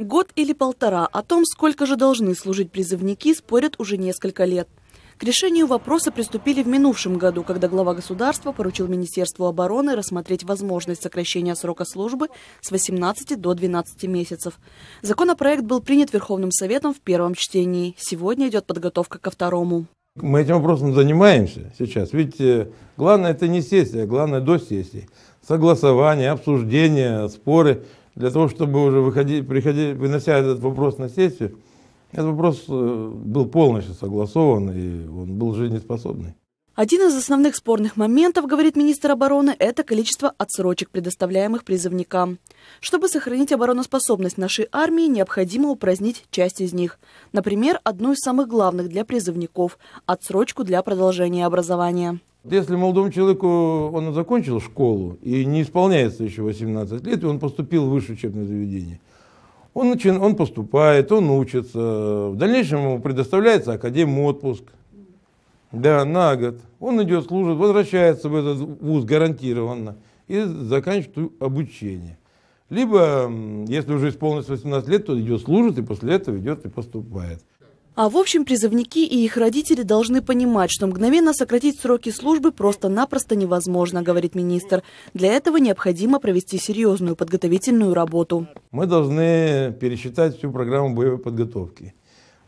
Год или полтора о том, сколько же должны служить призывники, спорят уже несколько лет. К решению вопроса приступили в минувшем году, когда глава государства поручил Министерству обороны рассмотреть возможность сокращения срока службы с 18 до 12 месяцев. Законопроект был принят Верховным Советом в первом чтении. Сегодня идет подготовка ко второму. Мы этим вопросом занимаемся сейчас. Ведь главное это не сессия, главное до сессии. Согласование, обсуждение, споры – для того, чтобы уже выходить, приходить, вынося этот вопрос на сессию, этот вопрос э, был полностью согласован, и он был жизнеспособный. Один из основных спорных моментов, говорит министр обороны, это количество отсрочек, предоставляемых призывникам. Чтобы сохранить обороноспособность нашей армии, необходимо упразднить часть из них. Например, одну из самых главных для призывников – отсрочку для продолжения образования. Если молодому человеку он закончил школу и не исполняется еще 18 лет, и он поступил в высшее учебное заведение, он, начин, он поступает, он учится. В дальнейшем ему предоставляется академический отпуск. Да, на год. Он идет, служит, возвращается в этот вуз гарантированно и заканчивает обучение. Либо, если уже исполнилось 18 лет, то идет служит и после этого идет и поступает. А в общем, призывники и их родители должны понимать, что мгновенно сократить сроки службы просто-напросто невозможно, говорит министр. Для этого необходимо провести серьезную подготовительную работу. Мы должны пересчитать всю программу боевой подготовки.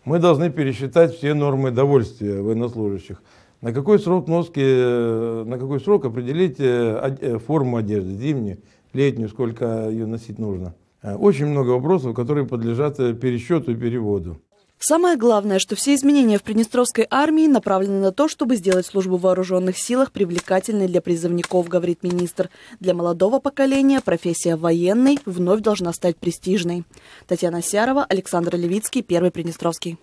Мы должны пересчитать все нормы довольствия военнослужащих. На какой срок носки, э, на какой срок определить э, э, форму одежды, зимнюю, летнюю, сколько ее носить нужно. Очень много вопросов, которые подлежат пересчету и переводу. Самое главное, что все изменения в Приднестровской армии направлены на то, чтобы сделать службу в вооруженных силах привлекательной для призывников, говорит министр. Для молодого поколения профессия военной вновь должна стать престижной. Татьяна Сярова, Александр Левицкий, Первый Приднестровский.